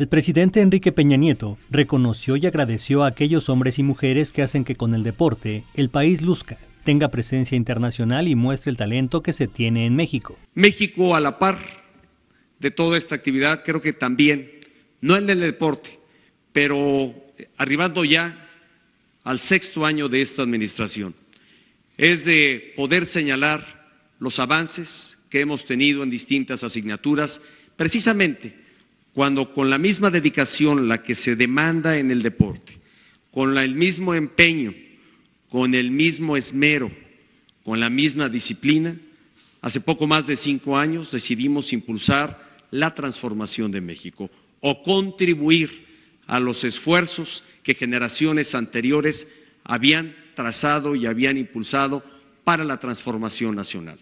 El presidente Enrique Peña Nieto reconoció y agradeció a aquellos hombres y mujeres que hacen que con el deporte el país luzca, tenga presencia internacional y muestre el talento que se tiene en México. México a la par de toda esta actividad, creo que también, no en el deporte, pero arribando ya al sexto año de esta administración, es de poder señalar los avances que hemos tenido en distintas asignaturas, precisamente cuando con la misma dedicación la que se demanda en el deporte, con el mismo empeño, con el mismo esmero, con la misma disciplina, hace poco más de cinco años decidimos impulsar la transformación de México o contribuir a los esfuerzos que generaciones anteriores habían trazado y habían impulsado para la transformación nacional.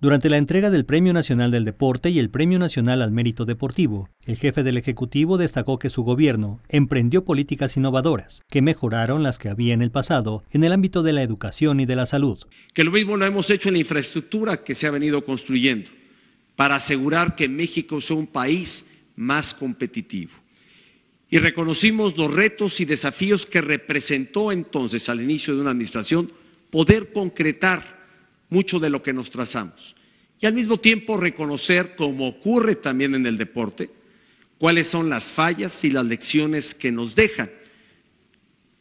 Durante la entrega del Premio Nacional del Deporte y el Premio Nacional al Mérito Deportivo, el jefe del Ejecutivo destacó que su gobierno emprendió políticas innovadoras que mejoraron las que había en el pasado en el ámbito de la educación y de la salud. Que lo mismo lo hemos hecho en la infraestructura que se ha venido construyendo para asegurar que México sea un país más competitivo. Y reconocimos los retos y desafíos que representó entonces al inicio de una administración poder concretar mucho de lo que nos trazamos. Y al mismo tiempo reconocer, como ocurre también en el deporte, cuáles son las fallas y las lecciones que nos dejan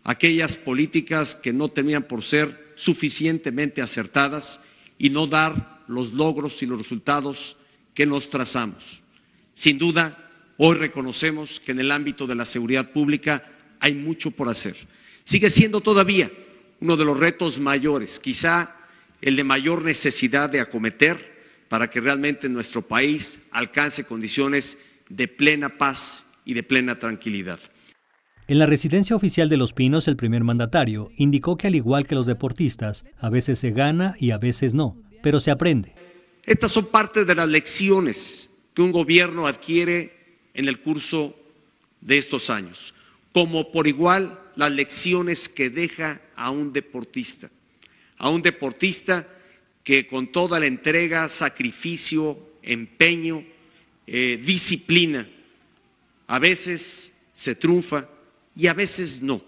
aquellas políticas que no tenían por ser suficientemente acertadas y no dar los logros y los resultados que nos trazamos. Sin duda, hoy reconocemos que en el ámbito de la seguridad pública hay mucho por hacer. Sigue siendo todavía uno de los retos mayores, quizá el de mayor necesidad de acometer para que realmente nuestro país alcance condiciones de plena paz y de plena tranquilidad. En la residencia oficial de Los Pinos, el primer mandatario indicó que al igual que los deportistas, a veces se gana y a veces no, pero se aprende. Estas son parte de las lecciones que un gobierno adquiere en el curso de estos años, como por igual las lecciones que deja a un deportista a un deportista que con toda la entrega, sacrificio, empeño, eh, disciplina, a veces se triunfa y a veces no.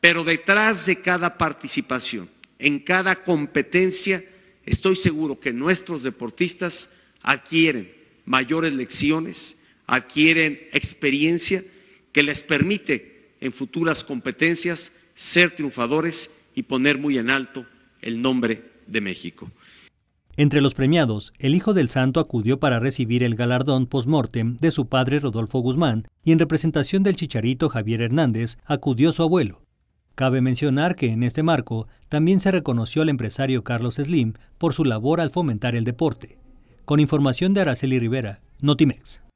Pero detrás de cada participación, en cada competencia, estoy seguro que nuestros deportistas adquieren mayores lecciones, adquieren experiencia que les permite en futuras competencias ser triunfadores y poner muy en alto el nombre de México. Entre los premiados, el hijo del santo acudió para recibir el galardón post-mortem de su padre Rodolfo Guzmán y en representación del chicharito Javier Hernández acudió su abuelo. Cabe mencionar que en este marco también se reconoció al empresario Carlos Slim por su labor al fomentar el deporte. Con información de Araceli Rivera, Notimex.